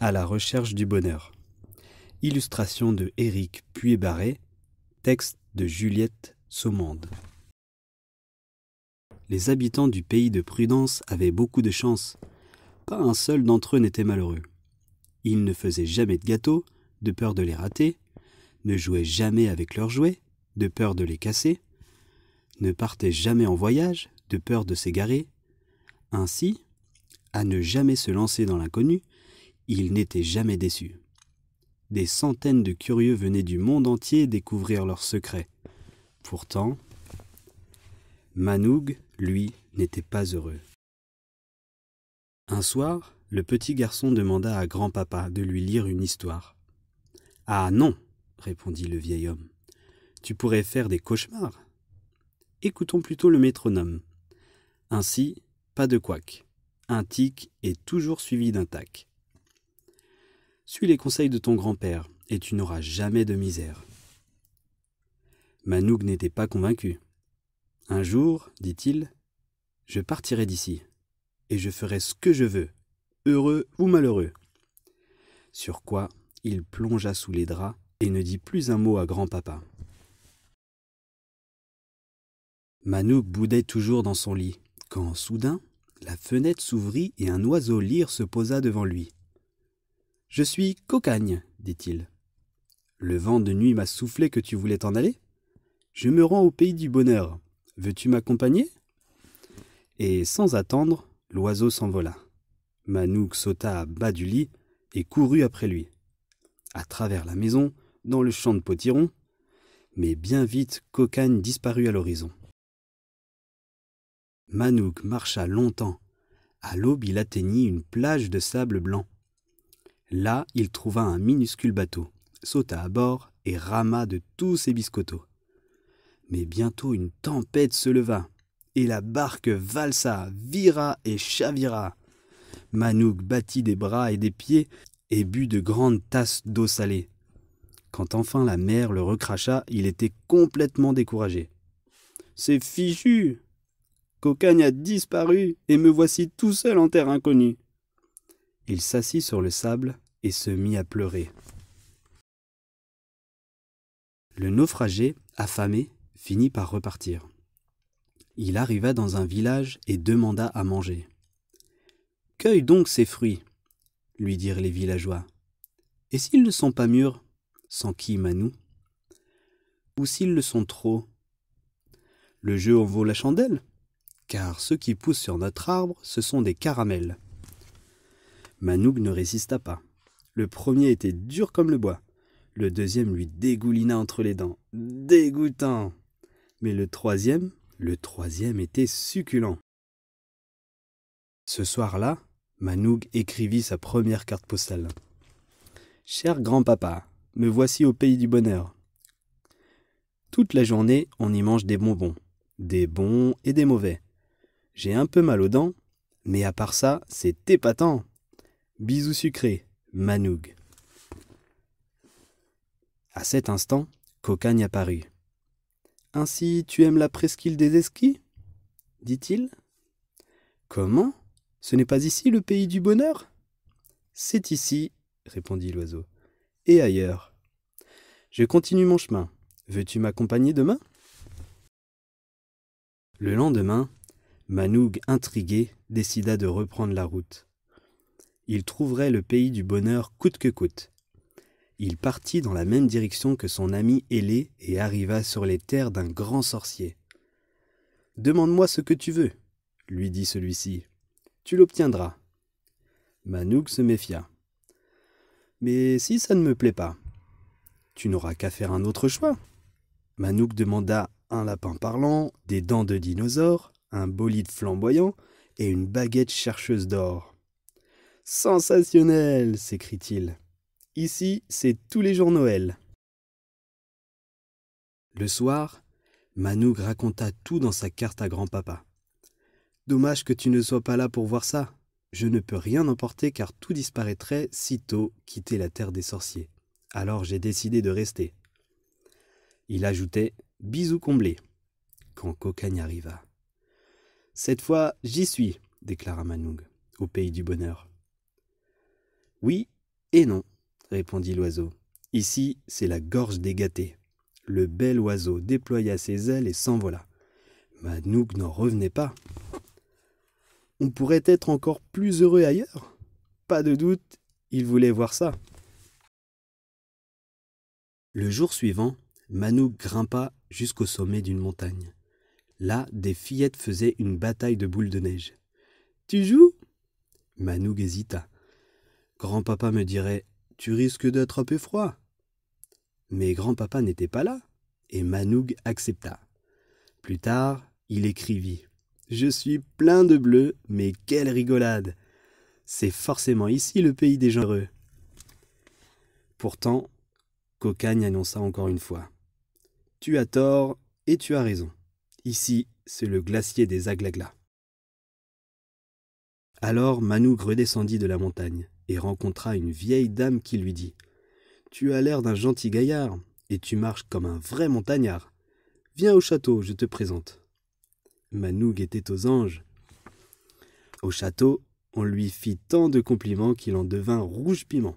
à la recherche du bonheur. Illustration de Éric puy texte de Juliette Saumonde. Les habitants du pays de Prudence avaient beaucoup de chance. Pas un seul d'entre eux n'était malheureux. Ils ne faisaient jamais de gâteaux, de peur de les rater, ne jouaient jamais avec leurs jouets, de peur de les casser, ne partaient jamais en voyage, de peur de s'égarer. Ainsi, à ne jamais se lancer dans l'inconnu, il n'était jamais déçu. Des centaines de curieux venaient du monde entier découvrir leurs secrets. Pourtant, Manoug, lui, n'était pas heureux. Un soir, le petit garçon demanda à grand-papa de lui lire une histoire. Ah non, répondit le vieil homme, tu pourrais faire des cauchemars. Écoutons plutôt le métronome. Ainsi, pas de couac. Un tic est toujours suivi d'un tac. Suis les conseils de ton grand-père, et tu n'auras jamais de misère. Manouk n'était pas convaincu. Un jour, dit-il, je partirai d'ici, et je ferai ce que je veux, heureux ou malheureux. Sur quoi il plongea sous les draps et ne dit plus un mot à grand-papa. Manouk boudait toujours dans son lit, quand soudain, la fenêtre s'ouvrit et un oiseau lyre se posa devant lui. Je suis cocagne, dit-il. Le vent de nuit m'a soufflé que tu voulais t'en aller. Je me rends au pays du bonheur. Veux-tu m'accompagner Et sans attendre, l'oiseau s'envola. Manouk sauta à bas du lit et courut après lui. À travers la maison, dans le champ de potiron, mais bien vite Cocagne disparut à l'horizon. Manouk marcha longtemps. À l'aube, il atteignit une plage de sable blanc. Là, il trouva un minuscule bateau, sauta à bord et rama de tous ses biscottos. Mais bientôt une tempête se leva, et la barque valsa, vira et chavira. Manouk battit des bras et des pieds et but de grandes tasses d'eau salée. Quand enfin la mer le recracha, il était complètement découragé. C'est fichu Cocagne a disparu et me voici tout seul en terre inconnue. Il s'assit sur le sable et se mit à pleurer. Le naufragé, affamé, finit par repartir. Il arriva dans un village et demanda à manger. Cueille donc ces fruits, lui dirent les villageois. Et s'ils ne sont pas mûrs, sans qui Manou Ou s'ils le sont trop Le jeu en vaut la chandelle, car ceux qui poussent sur notre arbre, ce sont des caramels. Manouk ne résista pas. Le premier était dur comme le bois. Le deuxième lui dégoulina entre les dents. Dégoûtant Mais le troisième, le troisième était succulent. Ce soir-là, Manouk écrivit sa première carte postale. Cher grand-papa, me voici au pays du bonheur. Toute la journée, on y mange des bonbons, des bons et des mauvais. J'ai un peu mal aux dents, mais à part ça, c'est épatant. Bisous sucrés, Manoug. À cet instant, Cocagne apparut. Ainsi, tu aimes la presqu'île des Esquis dit-il. Comment Ce n'est pas ici le pays du bonheur C'est ici, répondit l'oiseau, et ailleurs. Je continue mon chemin. Veux-tu m'accompagner demain Le lendemain, Manoug, intrigué, décida de reprendre la route il trouverait le pays du bonheur coûte que coûte. Il partit dans la même direction que son ami ailé et arriva sur les terres d'un grand sorcier. Demande-moi ce que tu veux, lui dit celui-ci. Tu l'obtiendras. Manouk se méfia. Mais si ça ne me plaît pas Tu n'auras qu'à faire un autre choix. Manouk demanda un lapin parlant, des dents de dinosaure, un bolide flamboyant et une baguette chercheuse d'or. Sensationnel s'écrie-t-il. Ici, c'est tous les jours Noël. Le soir, Manouk raconta tout dans sa carte à grand-papa. Dommage que tu ne sois pas là pour voir ça. Je ne peux rien emporter car tout disparaîtrait sitôt quitter la terre des sorciers. Alors j'ai décidé de rester. Il ajoutait Bisous comblés quand Cocagne arriva. Cette fois, j'y suis, déclara Manoug, au pays du bonheur. Oui et non, répondit l'oiseau. Ici, c'est la gorge des gâtés. Le bel oiseau déploya ses ailes et s'envola. Manouk n'en revenait pas. On pourrait être encore plus heureux ailleurs. Pas de doute, il voulait voir ça. Le jour suivant, Manouk grimpa jusqu'au sommet d'une montagne. Là, des fillettes faisaient une bataille de boules de neige. Tu joues Manouk hésita. Grand-papa me dirait Tu risques d'être peu froid. Mais grand-papa n'était pas là, et Manoug accepta. Plus tard, il écrivit Je suis plein de bleu, mais quelle rigolade C'est forcément ici le pays des gens Pourtant, Cocagne annonça encore une fois Tu as tort et tu as raison. Ici, c'est le glacier des Aglaglas. Alors Manoug redescendit de la montagne et rencontra une vieille dame qui lui dit Tu as l'air d'un gentil gaillard, et tu marches comme un vrai montagnard. Viens au château, je te présente. Manoug était aux anges. Au château, on lui fit tant de compliments qu'il en devint rouge piment.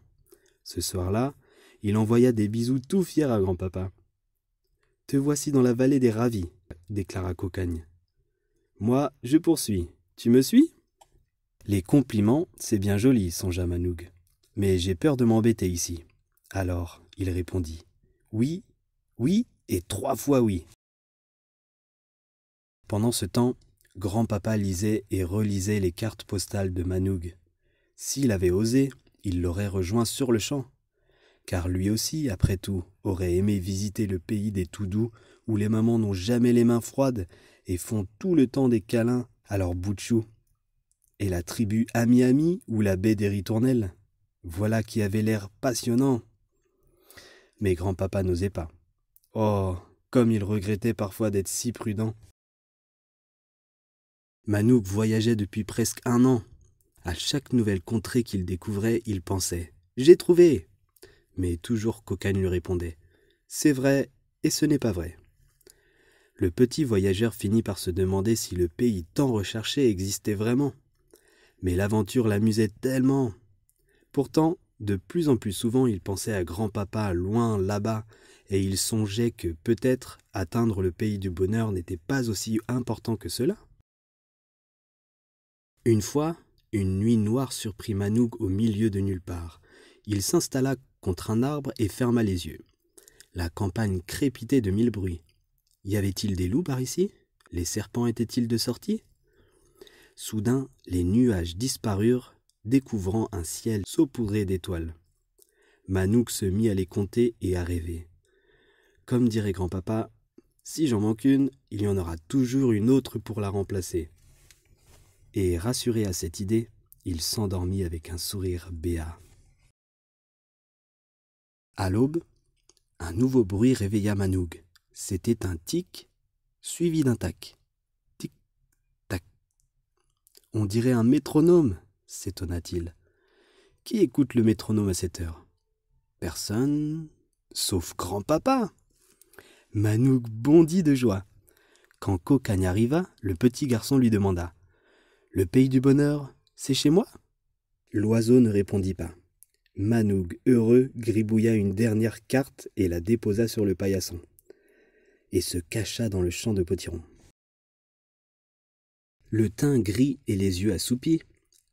Ce soir-là, il envoya des bisous tout fiers à grand-papa. Te voici dans la vallée des ravis, déclara Cocagne. Moi, je poursuis. Tu me suis les compliments, c'est bien joli, songea Manoug. Mais j'ai peur de m'embêter ici. Alors, il répondit Oui, oui et trois fois oui. Pendant ce temps, grand-papa lisait et relisait les cartes postales de Manoug. S'il avait osé, il l'aurait rejoint sur le champ. Car lui aussi, après tout, aurait aimé visiter le pays des tout doux où les mamans n'ont jamais les mains froides et font tout le temps des câlins à leurs choux et la tribu Amiami ou la baie des Ritournelles. Voilà qui avait l'air passionnant. Mais grand-papa n'osait pas. Oh, comme il regrettait parfois d'être si prudent. Manouk voyageait depuis presque un an. À chaque nouvelle contrée qu'il découvrait, il pensait J'ai trouvé Mais toujours Cocagne lui répondait C'est vrai et ce n'est pas vrai. Le petit voyageur finit par se demander si le pays tant recherché existait vraiment mais l'aventure l'amusait tellement. Pourtant, de plus en plus souvent il pensait à grand-papa loin là-bas, et il songeait que peut-être atteindre le pays du bonheur n'était pas aussi important que cela. Une fois, une nuit noire surprit Manouk au milieu de nulle part. Il s'installa contre un arbre et ferma les yeux. La campagne crépitait de mille bruits. Y avait-il des loups par ici Les serpents étaient-ils de sortie Soudain, les nuages disparurent, découvrant un ciel saupoudré d'étoiles. Manouk se mit à les compter et à rêver. Comme dirait grand-papa, si j'en manque une, il y en aura toujours une autre pour la remplacer. Et rassuré à cette idée, il s'endormit avec un sourire béat. À l'aube, un nouveau bruit réveilla Manouk. C'était un tic suivi d'un tac. On dirait un métronome, s'étonna-t-il. Qui écoute le métronome à cette heure Personne, sauf grand-papa. Manouk bondit de joie. Quand Cocagne arriva, le petit garçon lui demanda Le pays du bonheur, c'est chez moi L'oiseau ne répondit pas. Manoug, heureux, gribouilla une dernière carte et la déposa sur le paillasson, et se cacha dans le champ de potiron le teint gris et les yeux assoupis,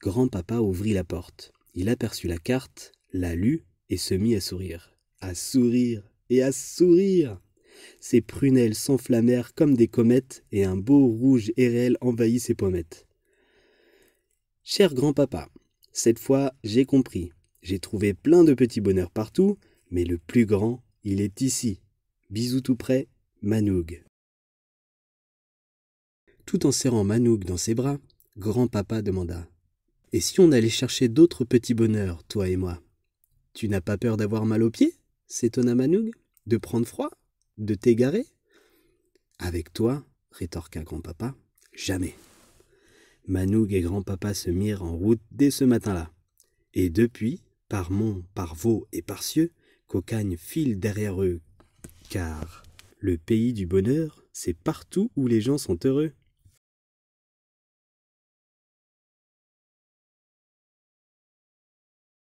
grand-papa ouvrit la porte. Il aperçut la carte, la lut et se mit à sourire. À sourire et à sourire Ses prunelles s'enflammèrent comme des comètes et un beau rouge érel envahit ses pommettes. Cher grand-papa, cette fois j'ai compris. J'ai trouvé plein de petits bonheurs partout, mais le plus grand, il est ici. Bisous tout près, Manoug. Tout en serrant Manouk dans ses bras, grand-papa demanda Et si on allait chercher d'autres petits bonheurs, toi et moi Tu n'as pas peur d'avoir mal aux pieds s'étonna Manouk. De prendre froid De t'égarer Avec toi, rétorqua grand-papa, jamais. Manouk et grand-papa se mirent en route dès ce matin-là. Et depuis, par monts, par Vaux et par Cieux, Cocagne file derrière eux. Car le pays du bonheur, c'est partout où les gens sont heureux.